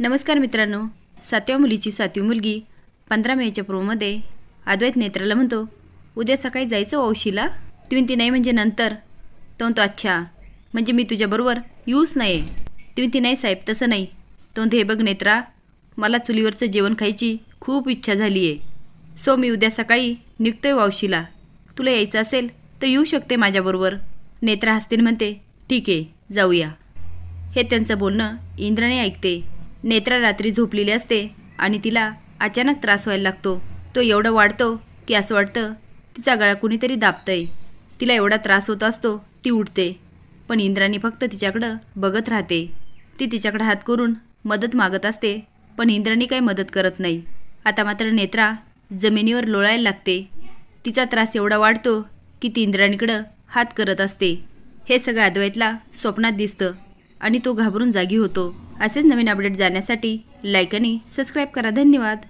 नमस्कार मित्रांनो सातव्या मुलीची सातवी मुलगी पंधरा मेच्या प्रोमध्ये अद्वैत नेत्राला म्हणतो उद्या सकाळी जायचं वावशीला ती नाही म्हणजे नंतर तो म्हणतो अच्छा म्हणजे मी तुझ्याबरोबर येऊच नाही ती नाही साहेब तसं नाही तो म्हणतो हे बघ नेत्रा मला चुलीवरचं जेवण खायची खूप इच्छा झाली आहे सो मी उद्या सकाळी निघतोय वावशीला तुला यायचं असेल तर येऊ शकते माझ्याबरोबर नेत्रा हसतील म्हणते ठीक आहे जाऊया हे त्यांचं बोलणं इंद्राने ऐकते नेत्रा रात्री झोपलेली असते आणि तिला अचानक त्रास व्हायला लागतो तो एवढा वाढतो की असं वाटतं तिचा गळा कुणीतरी दाबतंय तिला एवढा त्रास होत असतो ती उठते पण इंद्राणी फक्त तिच्याकडं बघत राहते ती तिच्याकडे हात करून मदत मागत असते पण इंद्राणी काही मदत करत नाही आता मात्र नेत्रा जमिनीवर लोळायला लागते तिचा त्रास एवढा वाढतो की ती इंद्राणीकडं हात करत असते हे सगळं अद्वैतला स्वप्नात दिसतं आणि तो घाबरून जागी होतो असेच नवीन अपडेट जाण्यासाठी लाईक आणि सबस्क्राईब करा धन्यवाद